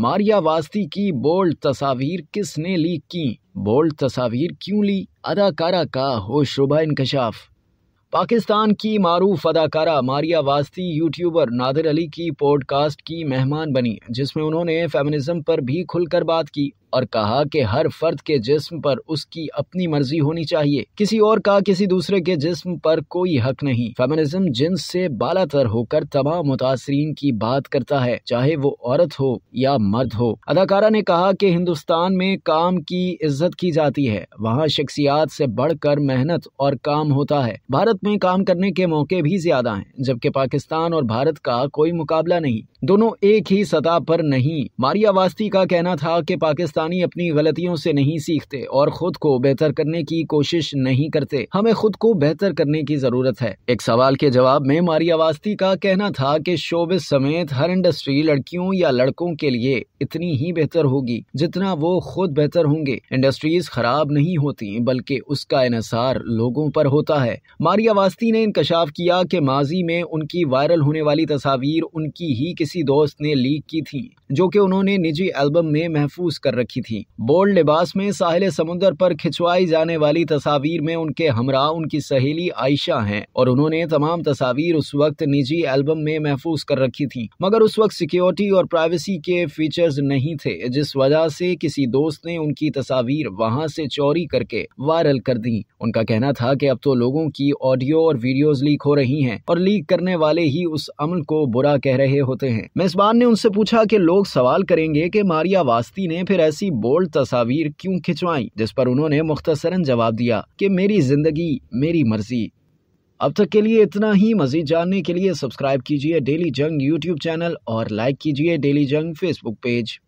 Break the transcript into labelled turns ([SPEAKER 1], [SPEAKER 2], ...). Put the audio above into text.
[SPEAKER 1] मारिया वास्ती की बोल्ड तस्वीर किसने लीक की बोल्ड तस्वीर क्यों ली अदाकारा का शुभा इंकशाफ पाकिस्तान की मरूफ अदाकारा मारिया वास्ती यूट्यूबर नादिर अली की पॉडकास्ट की मेहमान बनी जिसमें उन्होंने फेमिनिज्म पर भी खुलकर बात की और कहा कि हर फर्द के जिस्म पर उसकी अपनी मर्जी होनी चाहिए किसी और का किसी दूसरे के जिस्म पर कोई हक नहीं फेमिनिज्म जिन्स से बालातर होकर तमाम मुतासरीन की बात करता है चाहे वो औरत हो या मर्द हो अदाकारा ने कहा कि हिंदुस्तान में काम की इज्जत की जाती है वहाँ शख्सियात से बढ़कर मेहनत और काम होता है भारत में काम करने के मौके भी ज्यादा हैं जबकि पाकिस्तान और भारत का कोई मुकाबला नहीं दोनों एक ही सतह पर नहीं मारिया वास्ती का कहना था कि पाकिस्तान पाकिस्तानी अपनी गलतियों से नहीं सीखते और खुद को बेहतर करने की कोशिश नहीं करते हमें खुद को बेहतर करने की जरूरत है एक सवाल के जवाब में मारिया वास्ती का कहना था कि शोबिस समेत हर इंडस्ट्री लड़कियों या लड़कों के लिए इतनी ही बेहतर होगी जितना वो खुद बेहतर होंगे इंडस्ट्रीज खराब नहीं होती बल्कि उसका इनसार लोगों पर होता है मारिया वास्ती ने इंकशाफ किया कि माजी में उनकी वायरल होने वाली तस्वीर उनकी ही किसी दोस्त ने लीक की थी जो कि उन्होंने निजी एल्बम में महफूज कर रखी थी बोल्ड लिबास में साहिल समुंदर पर खिंचवाई जाने वाली तस्वीर में उनके हमरा उनकी सहेली आयशा हैं और उन्होंने तमाम तस्वीर उस वक्त निजी एल्बम में महफूज कर रखी थी मगर उस वक्त सिक्योरिटी और प्राइवेसी के फीचर्स नहीं थे जिस वजह से किसी दोस्त ने उनकी तस्वीर वहां से चोरी करके वायरल कर दी उनका कहना था कि अब तो लोगों की ऑडियो और वीडियोस लीक हो रही हैं और लीक करने वाले ही उस अमल को बुरा कह रहे होते हैं मेजबान ने उनसे पूछा कि लोग लोग सवाल करेंगे कि मारिया वास्ती ने फिर ऐसी बोल्ड तस्वीर क्यों खिंचवाई जिस पर उन्होंने मुख्तसरन जवाब दिया कि मेरी जिंदगी मेरी मर्जी अब तक के लिए इतना ही मजीद जानने के लिए सब्सक्राइब कीजिए डेली जंग यूट्यूब चैनल और लाइक कीजिए डेली जंग फेसबुक पेज